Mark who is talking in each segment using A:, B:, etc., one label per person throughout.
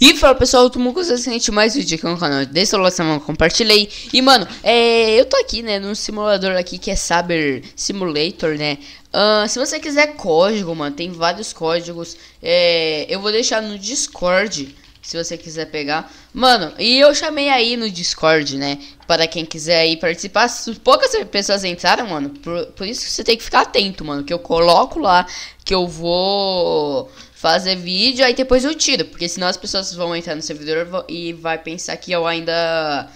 A: E fala pessoal, tu nunca se sente mais vídeo aqui no canal. Deixa o like, mano, compartilhei. E mano, é, eu tô aqui, né, num simulador aqui que é saber Simulator, né? Uh, se você quiser código, mano, tem vários códigos. É, eu vou deixar no Discord, se você quiser pegar. Mano, e eu chamei aí no Discord, né? Para quem quiser aí participar. Poucas pessoas entraram, mano. Por, por isso que você tem que ficar atento, mano. Que eu coloco lá que eu vou fazer vídeo, aí depois eu tiro, porque senão as pessoas vão entrar no servidor e vai pensar que eu ainda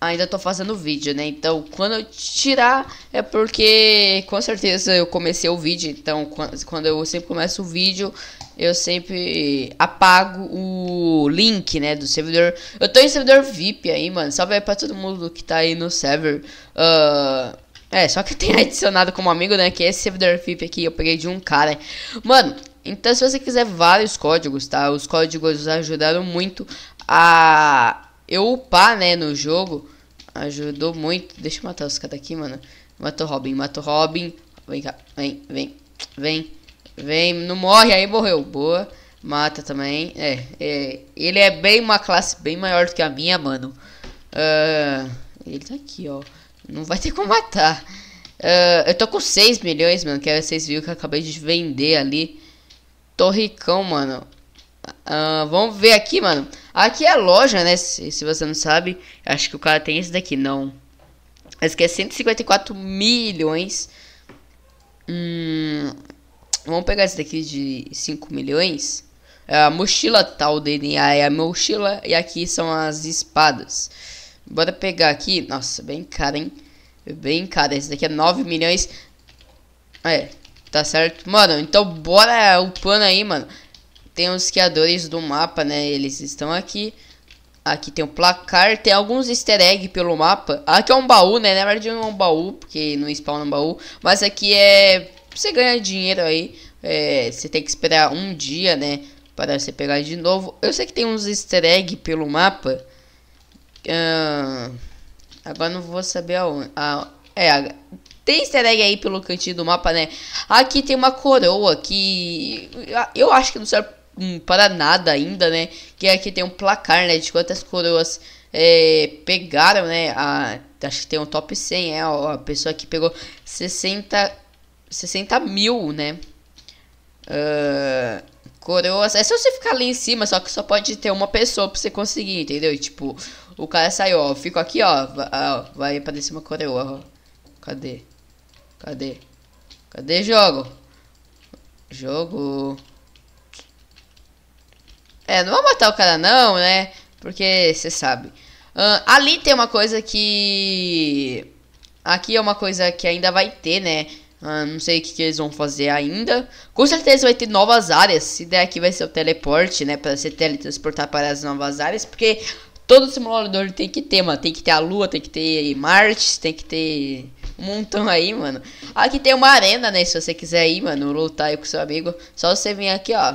A: ainda tô fazendo vídeo, né? Então, quando eu tirar é porque com certeza eu comecei o vídeo, então quando eu sempre começo o vídeo, eu sempre apago o link, né, do servidor. Eu tô em servidor VIP aí, mano. Salve aí para todo mundo que tá aí no server. Uh, é, só que tem adicionado como amigo, né? Que é esse servidor VIP aqui eu peguei de um cara. Mano, então, se você quiser vários códigos, tá? Os códigos ajudaram muito a eu upar, né, no jogo. Ajudou muito. Deixa eu matar os caras aqui, mano. Matou Robin, matou Robin. Vem cá, vem, vem, vem, vem. Não morre, aí morreu. Boa. Mata também. É, é ele é bem uma classe bem maior do que a minha, mano. Uh, ele tá aqui, ó. Não vai ter como matar. Uh, eu tô com 6 milhões, mano, que vocês 6 que eu acabei de vender ali. Torricão ricão, mano. Uh, vamos ver aqui, mano. Aqui é a loja, né? Se, se, você não sabe, acho que o cara tem esse daqui, não. Esse aqui é 154 milhões. Hum, vamos pegar esse daqui de 5 milhões. É a mochila tal dele é a mochila e aqui são as espadas. Bora pegar aqui. Nossa, bem cara, hein? Bem cara. Esse daqui é 9 milhões. É, Tá certo? Mano, então bora upando aí, mano. Tem os criadores do mapa, né? Eles estão aqui. Aqui tem o um placar, tem alguns easter egg pelo mapa. Aqui é um baú, né? Na verdade não é um baú, porque não spawna um baú. Mas aqui é... Você ganha dinheiro aí. É... Você tem que esperar um dia, né? Para você pegar de novo. Eu sei que tem uns easter egg pelo mapa. Agora não vou saber aonde. Ah, é, tem easter egg aí pelo cantinho do mapa, né? Aqui tem uma coroa que eu acho que não serve hum, para nada ainda, né? Que aqui tem um placar, né? De quantas coroas é, pegaram, né? A, acho que tem um top 100, é a pessoa que pegou 60, 60 mil, né? Uh, coroas. É só você ficar ali em cima, só que só pode ter uma pessoa pra você conseguir, entendeu? Tipo, o cara saiu, ó. Fico aqui, ó. ó vai aparecer uma coroa, ó. Cadê? Cadê? Cadê jogo? Jogo. É, não vou matar o cara não, né? Porque você sabe. Uh, ali tem uma coisa que. Aqui é uma coisa que ainda vai ter, né? Uh, não sei o que, que, eles vão fazer ainda. Com certeza vai ter novas áreas. Se der aqui vai ser o teleporte, né? Pra se teletransportar para as novas áreas. Porque todo simulador tem que ter, mano. Tem que ter a Lua, tem que ter Marte, tem que ter um montão aí, mano. Aqui tem uma arena, né? Se você quiser ir, mano, lutar aí com seu amigo, só você vir aqui, ó.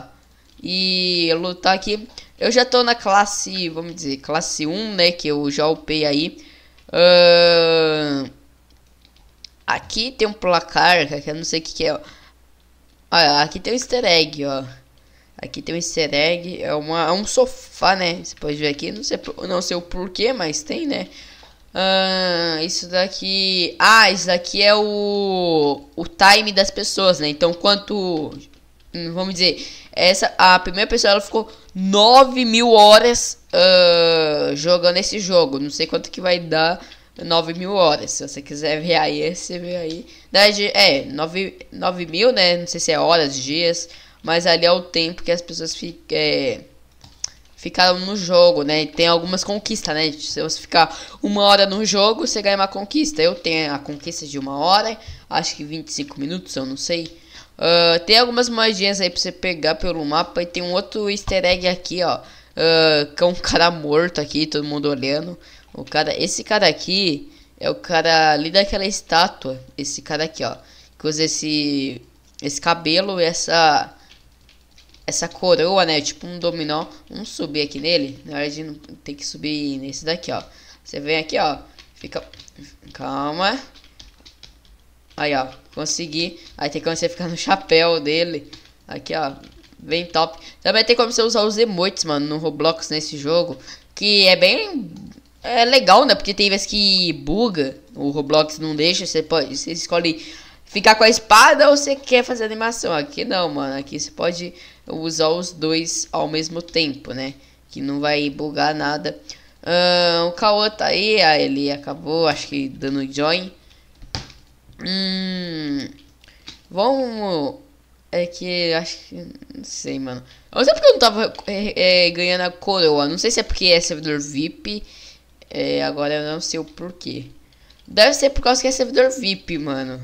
A: E lutar aqui. Eu já tô na classe, vamos dizer, classe 1, né? Que eu já upei aí. Uh... Aqui tem um placar, que eu não sei o que, que é. Ó. Olha, aqui tem um easter egg, ó. Aqui tem um easter egg, é, uma, é um sofá, né? Você pode ver aqui, não sei, não sei o porquê, mas tem, né? Ah, isso daqui. Ah, isso daqui é o, o time das pessoas, né? Então, quanto. Hum, vamos dizer, essa a primeira pessoa ela ficou 9 mil horas uh, jogando esse jogo. Não sei quanto que vai dar 9 mil horas. Se você quiser ver aí, é você vê aí. É, 9, 9 mil, né? Não sei se é horas, dias, mas ali é o tempo que as pessoas ficam. É ficaram no jogo, né? E tem algumas conquistas, né? Se você ficar uma hora no jogo, você ganha uma conquista. Eu tenho a conquista de uma hora, acho que 25 minutos, eu não sei. Uh, tem algumas moedinhas aí pra você pegar pelo mapa. E tem um outro easter egg aqui, ó. Uh, que é um cara morto aqui, todo mundo olhando. O cara, esse cara aqui é o cara ali daquela estátua. Esse cara aqui, ó. Que usa esse, esse cabelo e essa essa coroa, né? Tipo um dominó. Vamos subir aqui nele. Na hora de não ter que subir nesse daqui, ó. Você vem aqui, ó. Fica. Calma. Aí, ó. Consegui. Aí tem como você ficar no chapéu dele. Aqui, ó. Bem top. Também tem como você usar os emotes, mano, no Roblox nesse jogo. Que é bem. É legal, né? Porque tem vezes que buga. O Roblox não deixa. Você pode. Você escolhe ficar com a espada ou você quer fazer animação. Aqui não, mano. Aqui você pode usar os dois ao mesmo tempo, né? Que não vai bugar nada. Uh, o Kawan tá aí, ah, ele acabou, acho que dando join. Hum, vamos. É que acho que. Não sei, mano. Eu não sei porque eu não tava é, é, ganhando a coroa. Não sei se é porque é servidor VIP. É, agora eu não sei o porquê. Deve ser por causa que é servidor VIP, mano.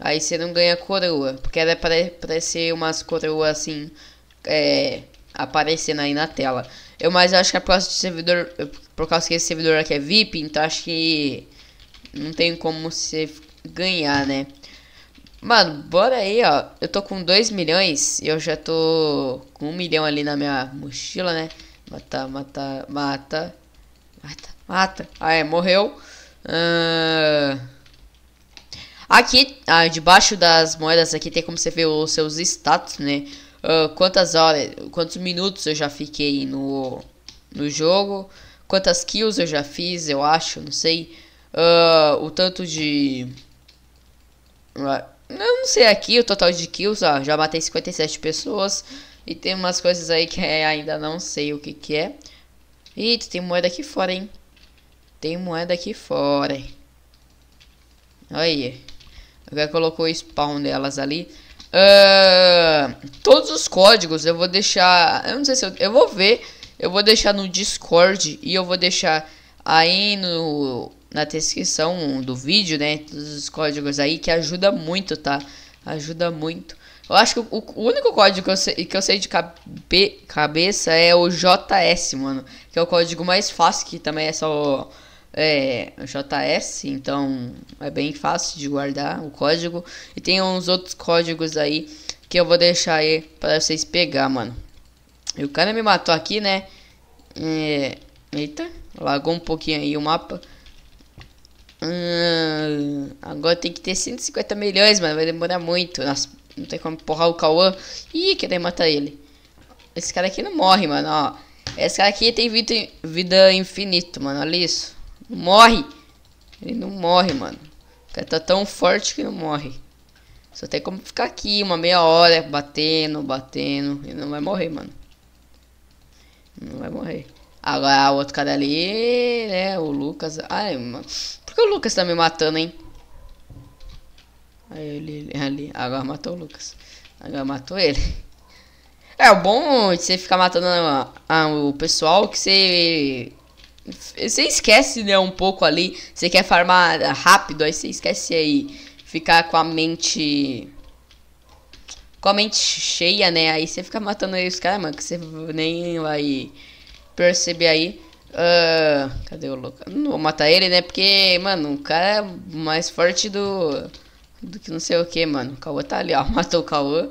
A: Aí você não ganha coroa. Porque era pra, pra ser umas coroas assim. É, aparecendo aí na tela. Eu mais acho que é a próxima servidor. Por causa que esse servidor aqui é VIP, então acho que. Não tem como você ganhar, né? Mano, bora aí, ó. Eu tô com 2 milhões. e Eu já tô com 1 um milhão ali na minha mochila, né? Mata, mata, mata. Mata, mata. Ah, é, morreu. Uh... Aqui, ah, debaixo das moedas aqui tem como você ver os seus status, né? Uh, quantas horas, quantos minutos eu já fiquei no, no jogo, quantas kills eu já fiz, eu acho, não sei. Uh, o tanto de... Ah, eu não sei aqui o total de kills, ó, já matei 57 pessoas. E tem umas coisas aí que é, ainda não sei o que que é. e tem moeda aqui fora, hein. Tem moeda aqui fora, hein. Aí. Já colocou o spawn delas ali. Uh, todos os códigos eu vou deixar. Eu não sei se eu, eu vou ver. Eu vou deixar no Discord e eu vou deixar aí no na descrição do vídeo, né? Todos os códigos aí que ajuda muito, tá? Ajuda muito. Eu acho que o, o único código que eu sei, que eu sei de cabe, cabeça é o JS, mano. Que é o código mais fácil, que também é só é, JS, então é bem fácil de guardar o código. E tem uns outros códigos aí que eu vou deixar aí para vocês pegar, mano. E o cara me matou aqui, né? É, eita, lagou um pouquinho aí o mapa. Hum, agora tem que ter 150 milhões, mano. Vai demorar muito. Nossa, não tem como empurrar o Cauã. Ih, querer matar ele. Esse cara aqui não morre, mano, ó. Esse cara aqui tem vida, vida infinito, mano. Olha isso morre! Ele não morre, mano. ele tá tão forte que não morre. Só tem como ficar aqui uma meia hora batendo, batendo. E não vai morrer, mano. Não vai morrer. Agora o outro cara ali, né? O Lucas. Ai, mano. Por que o Lucas tá me matando, hein? Aí ele ali. Agora matou o Lucas. Agora matou ele. É, o bom de você ficar matando a, ah, a, o pessoal que você você esquece, né, um pouco ali. Você quer farmar rápido, aí você esquece aí. Ficar com a mente. Com a mente cheia, né? Aí você fica matando aí os caras, mano, que você nem vai perceber aí. Uh, cadê o louco? Não vou matar ele, né? Porque, mano, o cara é mais forte do. Do que não sei o que, mano. O Cauã tá ali, ó. Matou o Cauã.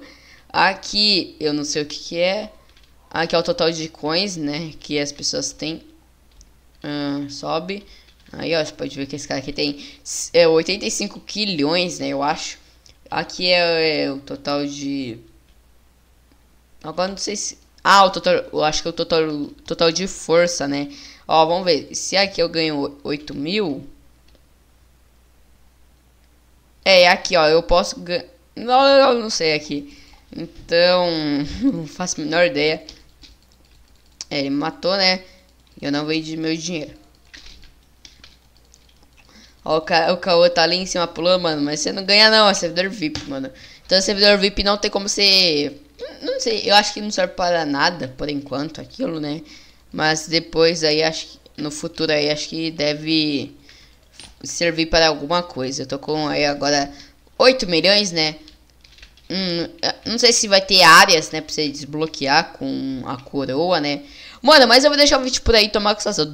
A: Aqui, eu não sei o que, que é. Aqui é o total de coins, né? Que as pessoas têm sobe. Aí, ó, você pode ver que esse cara aqui tem é, 85 quilhões, né, eu acho. Aqui é, é o total de... Agora não sei se... Ah, o total, eu acho que é o total, total de força, né? Ó, vamos ver. Se aqui eu ganho 8 mil... É, é, aqui, ó, eu posso ganhar... Não, não sei aqui. Então, não faço a menor ideia. É, ele matou, né? Eu não vendi meu dinheiro. Ó, o, o Caô tá ali em cima pulando, mano. Mas você não ganha, não. É servidor VIP, mano. Então, servidor VIP não tem como ser. Não sei. Eu acho que não serve para nada por enquanto aquilo, né? Mas depois aí, acho que. No futuro aí, acho que deve servir para alguma coisa. Eu tô com aí agora 8 milhões, né? Hum, não sei se vai ter áreas, né, pra você desbloquear com a coroa, né? Mano, mas eu vou deixar o vídeo por aí, tomar com o seu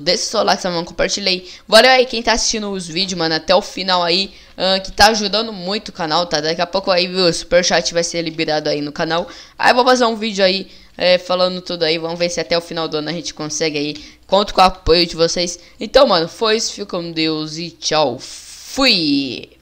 A: like, mano, compartilhe aí. Valeu aí quem tá assistindo os vídeos, mano, até o final aí, uh, que tá ajudando muito o canal, tá? Daqui a pouco aí, o superchat vai ser liberado aí no canal. Aí eu vou fazer um vídeo aí, é, falando tudo aí, vamos ver se até o final do ano a gente consegue aí. Conto com o apoio de vocês. Então, mano, foi isso, fica com Deus e tchau. Fui!